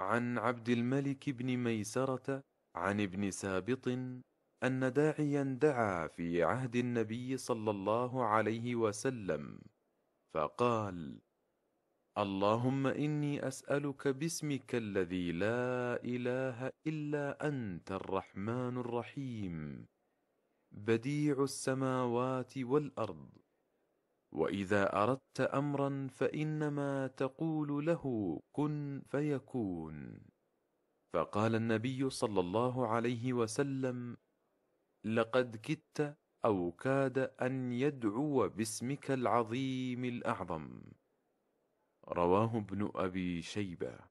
عن عبد الملك بن ميسرة عن ابن سابط أن داعيا دعا في عهد النبي صلى الله عليه وسلم فقال اللهم إني أسألك باسمك الذي لا إله إلا أنت الرحمن الرحيم بديع السماوات والأرض واذا اردت امرا فانما تقول له كن فيكون فقال النبي صلى الله عليه وسلم لقد كدت او كاد ان يدعو باسمك العظيم الاعظم رواه ابن ابي شيبه